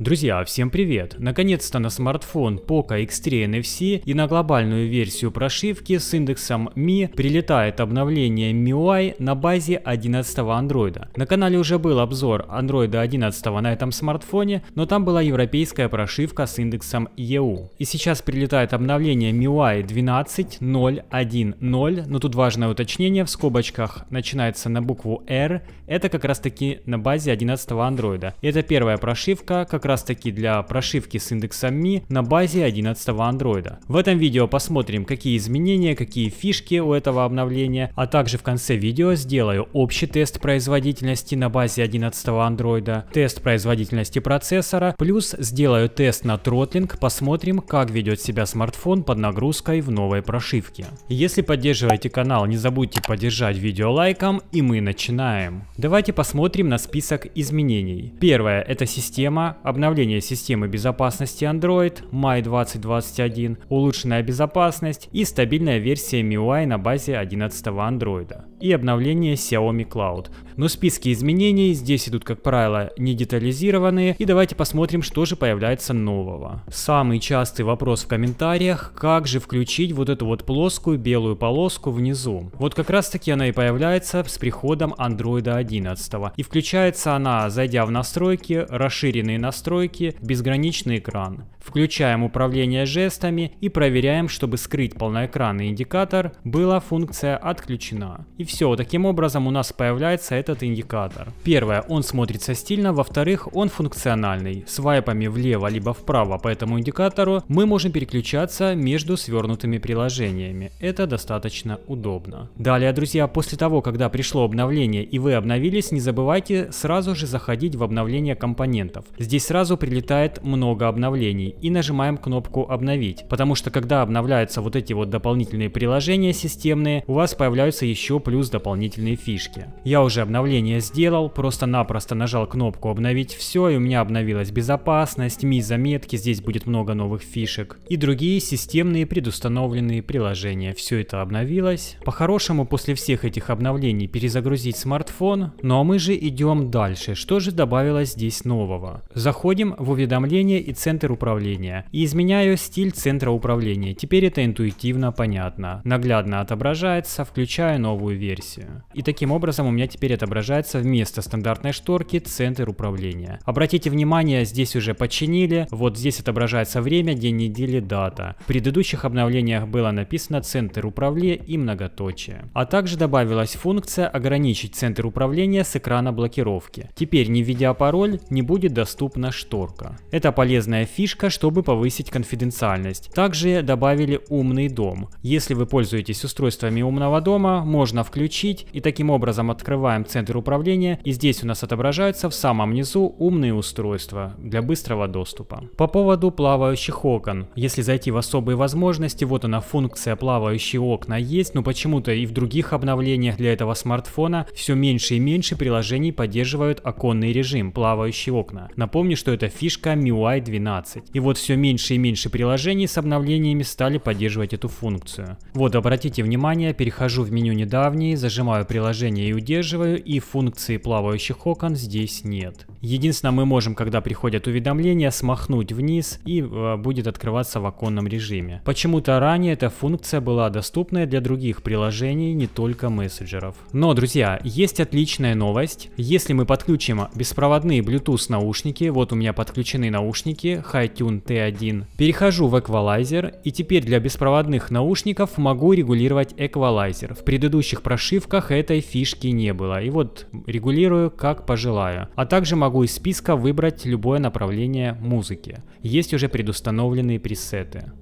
Друзья, всем привет! Наконец-то на смартфон Poco X3 NFC и на глобальную версию прошивки с индексом Mi прилетает обновление MIUI на базе 11 Android. На канале уже был обзор Android 11 на этом смартфоне, но там была европейская прошивка с индексом EU. И сейчас прилетает обновление MIUI 12.0.1.0, но тут важное уточнение в скобочках начинается на букву R, это как раз таки на базе 11 андроида. Это первая прошивка, как раз таки для прошивки с индексом Mi на базе 11 андроида. В этом видео посмотрим, какие изменения, какие фишки у этого обновления, а также в конце видео сделаю общий тест производительности на базе 11 андроида, тест производительности процессора, плюс сделаю тест на тротлинг, посмотрим, как ведет себя смартфон под нагрузкой в новой прошивке. Если поддерживаете канал, не забудьте поддержать видео лайком и мы начинаем. Давайте посмотрим на список изменений. Первое – это система, обновление системы безопасности Android, май 2021, улучшенная безопасность и стабильная версия MIUI на базе 11 Android и обновление Xiaomi Cloud. Но списки изменений здесь идут, как правило, не детализированные. И давайте посмотрим, что же появляется нового. Самый частый вопрос в комментариях, как же включить вот эту вот плоскую белую полоску внизу. Вот как раз таки она и появляется с приходом Android 11. И включается она, зайдя в настройки, расширенные настройки, безграничный экран. Включаем управление жестами и проверяем, чтобы скрыть полноэкранный индикатор, была функция отключена. И все все, таким образом у нас появляется этот индикатор. Первое, он смотрится стильно, во-вторых, он функциональный. Свайпами влево либо вправо по этому индикатору мы можем переключаться между свернутыми приложениями. Это достаточно удобно. Далее, друзья, после того, когда пришло обновление и вы обновились, не забывайте сразу же заходить в обновление компонентов. Здесь сразу прилетает много обновлений и нажимаем кнопку обновить, потому что когда обновляются вот эти вот дополнительные приложения системные, у вас появляются еще плюс плюс дополнительные фишки. Я уже обновление сделал, просто-напросто нажал кнопку обновить все и у меня обновилась безопасность, ми заметки, здесь будет много новых фишек и другие системные предустановленные приложения. Все это обновилось. По-хорошему после всех этих обновлений перезагрузить смартфон, но ну, а мы же идем дальше. Что же добавилось здесь нового? Заходим в уведомления и центр управления и изменяю стиль центра управления. Теперь это интуитивно понятно. Наглядно отображается, включаю новую версию. И таким образом у меня теперь отображается вместо стандартной шторки центр управления. Обратите внимание, здесь уже починили, вот здесь отображается время, день недели, дата. В предыдущих обновлениях было написано центр управления и многоточие. А также добавилась функция ограничить центр управления с экрана блокировки. Теперь не введя пароль, не будет доступна шторка. Это полезная фишка, чтобы повысить конфиденциальность. Также добавили умный дом. Если вы пользуетесь устройствами умного дома, можно в подключить. И таким образом открываем центр управления. И здесь у нас отображаются в самом низу умные устройства для быстрого доступа. По поводу плавающих окон. Если зайти в особые возможности, вот она функция плавающие окна есть, но почему-то и в других обновлениях для этого смартфона все меньше и меньше приложений поддерживают оконный режим, плавающие окна. Напомню, что это фишка MIUI 12. И вот все меньше и меньше приложений с обновлениями стали поддерживать эту функцию. Вот, обратите внимание, перехожу в меню недавний зажимаю приложение и удерживаю, и функции плавающих окон здесь нет. Единственное, мы можем, когда приходят уведомления, смахнуть вниз и э, будет открываться в оконном режиме. Почему-то ранее эта функция была доступна для других приложений, не только мессенджеров. Но, друзья, есть отличная новость. Если мы подключим беспроводные Bluetooth наушники, вот у меня подключены наушники Hi-Tune T1, перехожу в эквалайзер и теперь для беспроводных наушников могу регулировать эквалайзер. В предыдущих прошивках этой фишки не было и вот регулирую как пожелаю. А также могу могу из списка выбрать любое направление музыки. Есть уже предустановленные пресеты.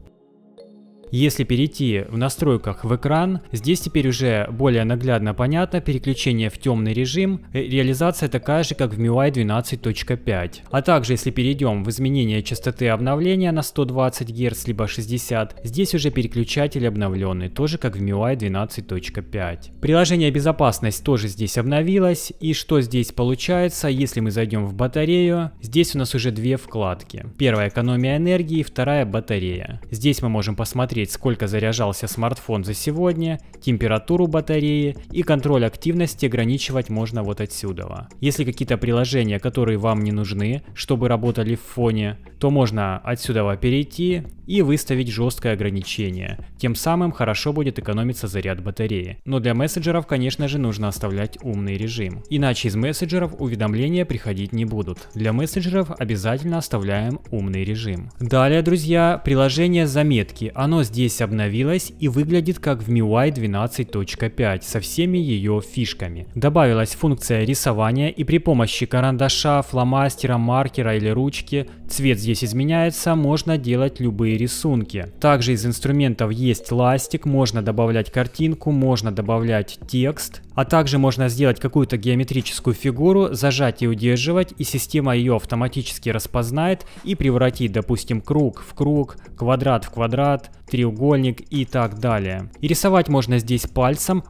Если перейти в настройках в экран, здесь теперь уже более наглядно понятно переключение в темный режим, э, реализация такая же, как в MIUI 12.5. А также, если перейдем в изменение частоты обновления на 120 Гц, либо 60, здесь уже переключатель обновленный, тоже как в MIUI 12.5. Приложение безопасность тоже здесь обновилось, и что здесь получается, если мы зайдем в батарею, здесь у нас уже две вкладки. Первая экономия энергии, вторая батарея. Здесь мы можем посмотреть посмотреть, сколько заряжался смартфон за сегодня, температуру батареи и контроль активности ограничивать можно вот отсюда. Если какие-то приложения, которые вам не нужны, чтобы работали в фоне, то можно отсюда перейти и выставить жесткое ограничение. Тем самым хорошо будет экономиться заряд батареи. Но для мессенджеров, конечно же, нужно оставлять умный режим. Иначе из мессенджеров уведомления приходить не будут. Для мессенджеров обязательно оставляем умный режим. Далее, друзья, приложение заметки. Оно здесь обновилось и выглядит как в MIUI 12.5 со всеми ее фишками. Добавилась функция рисования и при помощи карандаша, фломастера, маркера или ручки цвет здесь изменяется, можно делать любые рисунки. Также из инструментов есть ластик, можно добавлять картинку, можно добавлять текст, а также можно сделать какую-то геометрическую фигуру, зажать и удерживать, и система ее автоматически распознает и превратит, допустим, круг в круг, квадрат в квадрат, треугольник и так далее. И рисовать можно здесь пальцем,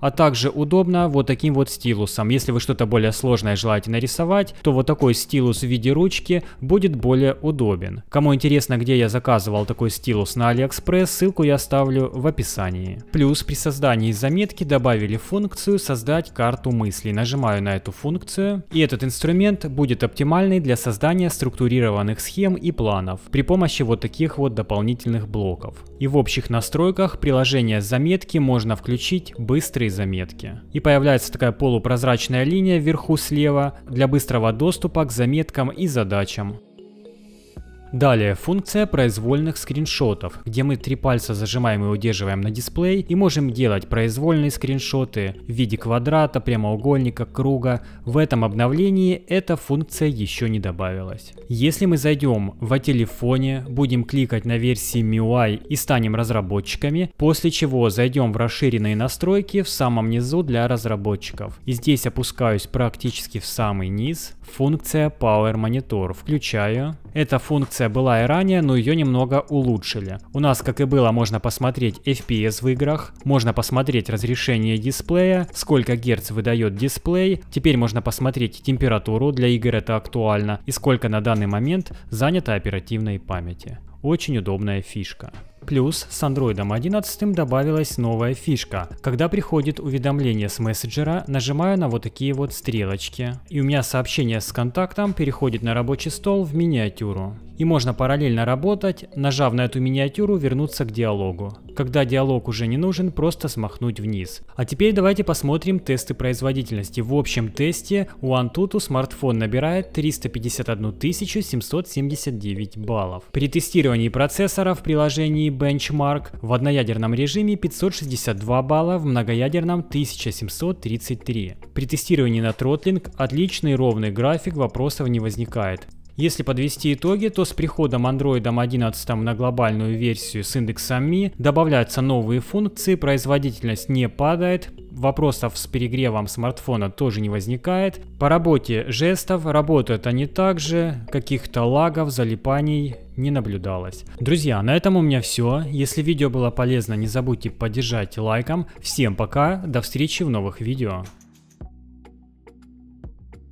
а также удобно вот таким вот стилусом. Если вы что-то более сложное желаете нарисовать, то вот такой стилус в виде ручки будет более удобен. Кому интересно, где я заказывал такой стилус на AliExpress, ссылку я оставлю в описании. Плюс при создании заметки добавили функцию «Создать карту мыслей». Нажимаю на эту функцию, и этот инструмент будет оптимальный для создания структурированных схем и планов при помощи вот таких вот дополнительных блоков. И в общих настройках приложение заметки можно включить быстрый заметки. И появляется такая полупрозрачная линия вверху слева для быстрого доступа к заметкам и задачам. Далее, функция произвольных скриншотов, где мы три пальца зажимаем и удерживаем на дисплей и можем делать произвольные скриншоты в виде квадрата, прямоугольника, круга. В этом обновлении эта функция еще не добавилась. Если мы зайдем в телефоне, будем кликать на версии MIUI и станем разработчиками, после чего зайдем в расширенные настройки в самом низу для разработчиков. И здесь опускаюсь практически в самый низ, функция Power Monitor включаю. Эта функция функция была и ранее, но ее немного улучшили. У нас, как и было, можно посмотреть FPS в играх, можно посмотреть разрешение дисплея, сколько герц выдает дисплей, теперь можно посмотреть температуру, для игр это актуально, и сколько на данный момент занято оперативной памяти. Очень удобная фишка. Плюс с Android 11 добавилась новая фишка. Когда приходит уведомление с мессенджера, нажимаю на вот такие вот стрелочки. И у меня сообщение с контактом переходит на рабочий стол в миниатюру. И можно параллельно работать, нажав на эту миниатюру вернуться к диалогу когда диалог уже не нужен, просто смахнуть вниз. А теперь давайте посмотрим тесты производительности. В общем тесте у Antutu смартфон набирает 351 779 баллов. При тестировании процессора в приложении Benchmark в одноядерном режиме 562 балла, в многоядерном 1733. При тестировании на Throttling отличный ровный график, вопросов не возникает. Если подвести итоги, то с приходом Android 11 на глобальную версию с индексом Mi добавляются новые функции, производительность не падает, вопросов с перегревом смартфона тоже не возникает. По работе жестов работают они также, каких-то лагов, залипаний не наблюдалось. Друзья, на этом у меня все. Если видео было полезно, не забудьте поддержать лайком. Всем пока, до встречи в новых видео.